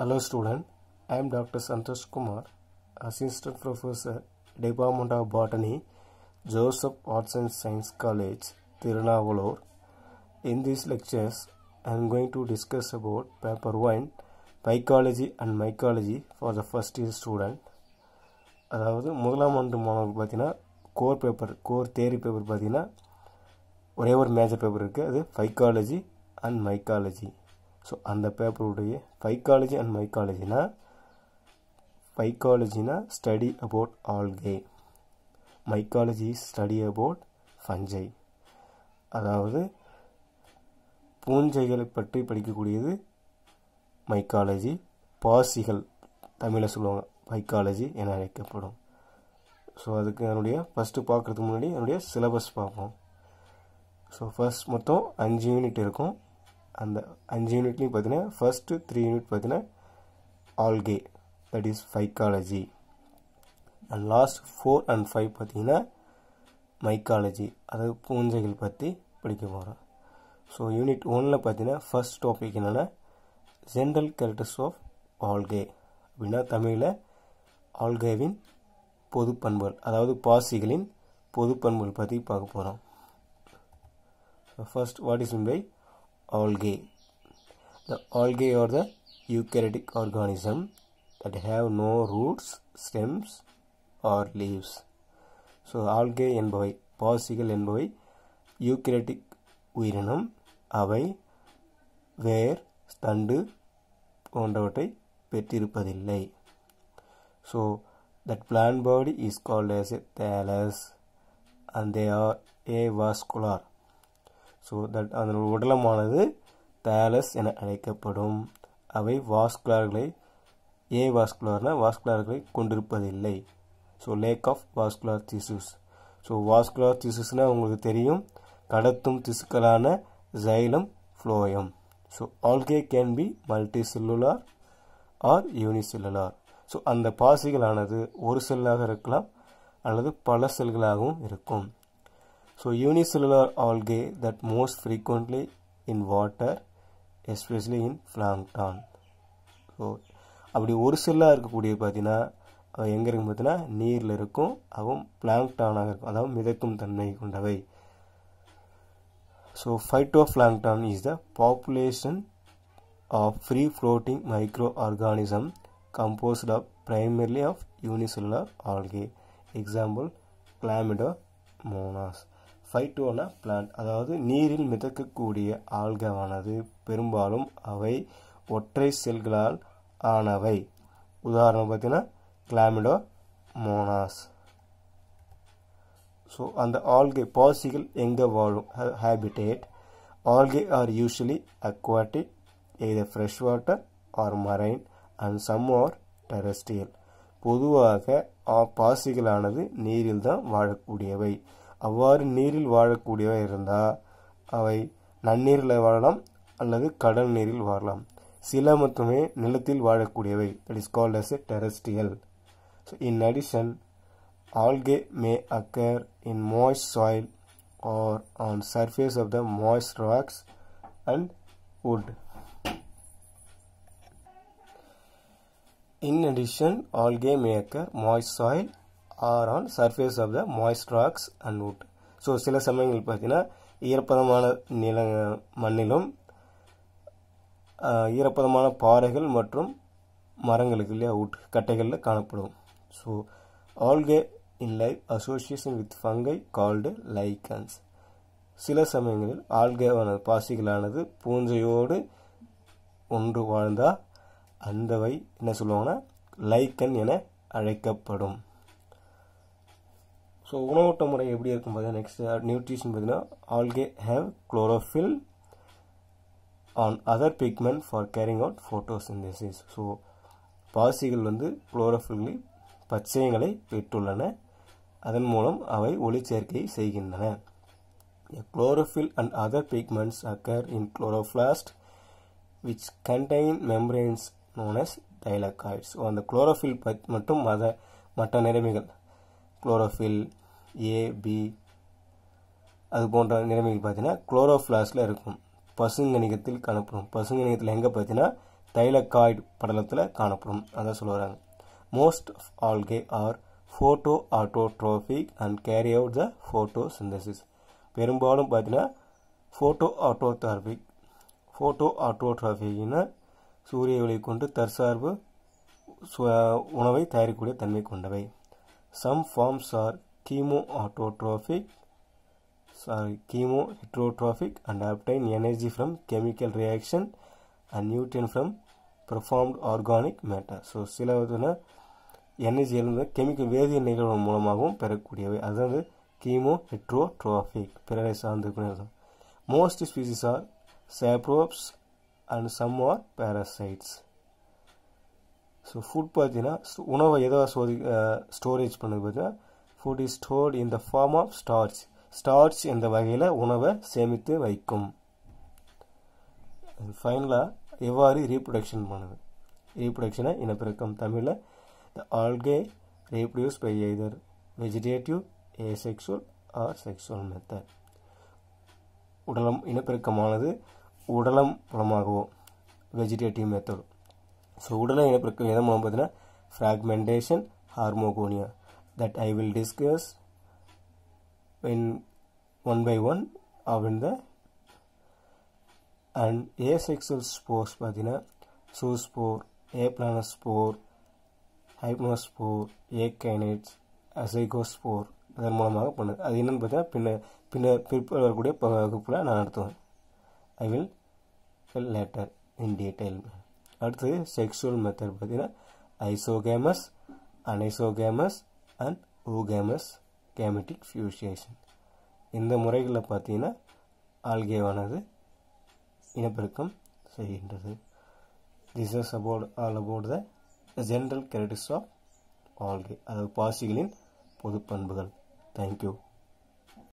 Hello student, I am Dr. Santosh Kumar, Assistant Professor, Department of Botany, Joseph Watson Science College, Tirunavalar. In these lectures, I am going to discuss about paper 1, Mycology and Mycology for the first year student. அதாவது முதலாம் ஆண்டு மாணவர்களுக்கு பார்த்தீங்கன்னா core paper core theory paper பார்த்தீங்கன்னா ஒரே ஒரு major paper இருக்குது அது ஃபைக்காலஜி அண்ட் மைக்காலஜி ஸோ அந்த பேப்பருடைய பைக்காலஜி அண்ட் மைக்காலஜினா பைக்காலஜினா study about algae mycology study about fungi அதாவது பூஞ்சைகளை பற்றி படிக்கக்கூடியது மைக்காலஜி பாசிகள் தமிழை சொல்லுவாங்க பைக்காலஜி என அழைக்கப்படும் ஸோ அதுக்கு என்னுடைய ஃபஸ்ட்டு பார்க்குறதுக்கு முன்னாடி என்னுடைய சிலபஸ் பார்ப்போம் ஸோ ஃபஸ்ட் மொத்தம் அஞ்சு யூனிட் இருக்கும் அந்த அஞ்சு யூனிட்லேயும் பார்த்தீங்கன்னா ஃபஸ்ட்டு த்ரீ யூனிட் பார்த்தீங்கன்னா algae that is phycology and last four and five பார்த்தீங்கன்னா மைக்காலஜி அதாவது பூஞ்சைகள் பற்றி படிக்க போகிறோம் ஸோ யூனிட் ஒனில் பார்த்தீங்கன்னா ஃபஸ்ட் டாபிக் என்னென்னா ஜென்ரல் கேரக்டர்ஸ் ஆஃப் ஆல்கே அப்படின்னா தமிழில் ஆல்கேவின் பொது பண்புகள் அதாவது பாசிகளின் பொது பண்புகள் பற்றி பார்க்க போகிறோம் first what is mean by algae the algae or the eukaryotic organism that have no roots stems or leaves so algae என்பவை பாசிகள் என்பவை eukaryotic உயிரினம் அவை வேர் ஸ்தண்டு போன்றவற்றை பெற்றிருப்பதில்லை so that plant body is called as a thallus and they are avascular so that அதனுடைய உடலமானது பேலஸ் என அழைக்கப்படும் அவை வாஸ்குலார்களை ஏ வாஸ்குலார்னால் வாஸ்குலார்களை கொண்டிருப்பதில்லை so lack of vascular tissues so vascular திசுஸ்னால் உங்களுக்கு தெரியும் கடத்தும் திசுக்களான xylem phloem so algae can be multicellular or unicellular so அந்த பாசிகளானது ஒரு செல்லாக இருக்கலாம் அல்லது பல செல்களாகவும் இருக்கும் So unicellular algae that most frequently in water especially in plankton. So அப்படி ஒரு செல்லாக இருக்கக்கூடிய பார்த்தீங்கன்னா அவன் எங்கே இருக்கும் பார்த்தீங்கன்னா நீரில் இருக்கும் அவன் பிளாங்டானாக இருக்கும் அதாவது மிதக்கும் தன்மை கொண்டவை so phytoplankton is the population of free floating microorganism composed of primarily of unicellular algae example chlamydomonas ஃபைட்டோன பிளான்ட் அதாவது நீரில் மிதக்கக்கூடிய ஆல்கவானது பெரும்பாலும் அவை ஒற்றை செல்களால் ஆனவை உதாரணம் பார்த்தீங்கன்னா கிளாமிடோ மோனாஸ் ஸோ அந்த ஆல்கே பாசிகள் எங்கே வாழும் habitat algae are usually aquatic எது fresh water or marine and some are terrestrial பொதுவாக பாசிகளானது நீரில் தான் வாழக்கூடியவை அவ்வாறு நீரில் வாழக்கூடியவை இருந்தால் அவை நன்னீரில் வாழலாம் அல்லது கடல் நீரில் வாழலாம் சில மட்டுமே நிலத்தில் வாழக்கூடியவை it is called as a terrestrial so in addition algae may occur in moist soil or on surface of the moist rocks and wood in addition algae may occur moist soil or on surface of the moist rocks and wood so சில சமயங்கள் பார்த்தீங்கன்னா ஈரப்பதமான நில மண்ணிலும் ஈரப்பதமான பாறைகள் மற்றும் மரங்களுக்கு இல்லையா wood கட்டைகளில் காணப்படும் so algae in life association with fungi called lichens சில சமயங்களில் ஆல்கேவான பாசிகளானது பூஞ்சையோடு ஒன்று வாழ்ந்தால் அந்தவை என்ன சொல்லுவாங்கன்னா லைக்கன் என அழைக்கப்படும் ஸோ உணவூட்ட முறை எப்படி இருக்கும் பார்த்தீங்கன்னா நெக்ஸ்ட் நியூட்ரிஷன் uh, பார்த்தீங்கன்னா algae have chlorophyll and other pigment for carrying out photosynthesis so பாசிகள் வந்து குளோரோஃபில் பச்சையங்களை பெற்றுள்ளன அதன் மூலம் அவை ஒளிச்சேர்க்கையை செய்கின்றன chlorophyll and other pigments occur in chloroplast which contain membranes known as thylakoids so அந்த குளோரோஃபில் மட்டும் மத மற்ற நிறைமைகள் குளோரோஃபில் ஏ பி அது போன்ற நிலைமைகள் பார்த்தீங்கன்னா குளோரோஃபிளாஸில் இருக்கும் பசுங்கணிகத்தில் காணப்படும் பசுங்கணிகத்தில் எங்கே பார்த்தீங்கன்னா தைலக்காய்டு படலத்தில் காணப்படும் அதான் சொல்லுவாங்க most of algae are photoautotrophic and carry out the photosynthesis பெரும்பாலும் பார்த்தீங்கன்னா ஃபோட்டோ ஆட்டோட்ராஃபிக் ஃபோட்டோ ஆட்டோட்ராஃபிக்னா சூரிய ஒளி கொண்டு தற்சார்பு உணவை தயாரிக்கக்கூடிய தன்மை கொண்டவை Some forms are chemoautotrophic, sorry, chemoheterotrophic and obtain energy from chemical reaction and nutrient from performed organic matter. So, சில வந்து எனர்ஜி எழுந்த கெமிக்கல் வேதிய நிகழ்வு மூலமாகவும் பெறக்கூடியவை அதாவது கீமோ ஹெட்ரோட்ரோஃபிக் பிறரை சார்ந்திருக்குன்னு அர்த்தம் most species are saprobes and some are parasites so food பார்த்தீங்கன்னா உணவை எதாவது சோதி ஸ்டோரேஜ் பண்ணது பார்த்தீங்கன்னா food is stored in the form of starch starch என்ற வகையில் உணவை சேமித்து வைக்கும் ஃபைனலாக எவ்வாறு ரீப்ரொடக்ஷன் பண்ணுது ரீப்ரொடக்ஷனை இனப்பெருக்கம் தமிழில் the algae reproduce by either vegetative asexual or sexual method உடலம் இனப்பெருக்கமானது உடலம் மூலமாகவோ வெஜிடேட்டிவ் மெத்தட் ஸோ உடனே இனப்பெருக்கம் எதை மூலம் பார்த்தீங்கன்னா fragmentation hormogonia that I will discuss in one by one அப்படின்ற அண்ட் ஏ ஏசெக்ஸுவல் ஸ்போர்ஸ் பார்த்தீங்கன்னா சூஸ்போர் ஏப்ளானஸ்போர் ஹைப்னோஸ்போர் ஏகைனேட்ஸ் அசைகோஸ்போர் அதன் மூலமாக பண்ணுது அது என்னென்னு பார்த்தீங்கன்னா பின்ன பின்ன பிற்பாடு வரக்கூடிய வகுப்பில் நான் நடத்துவேன் I will later in detail அடுத்தது செக்ஷுவல் மெத்தட் பார்த்தீங்கன்னா isogamous anisogamous and oogamous gametic fusion இந்த முறைகளில் பார்த்தீங்கன்னா ஆல்கேவானது இனப்பெருக்கம் செய்கின்றது this is about all about the general characters of algae அதாவது பாசிகளின் பொது பண்புகள் தேங்க்யூ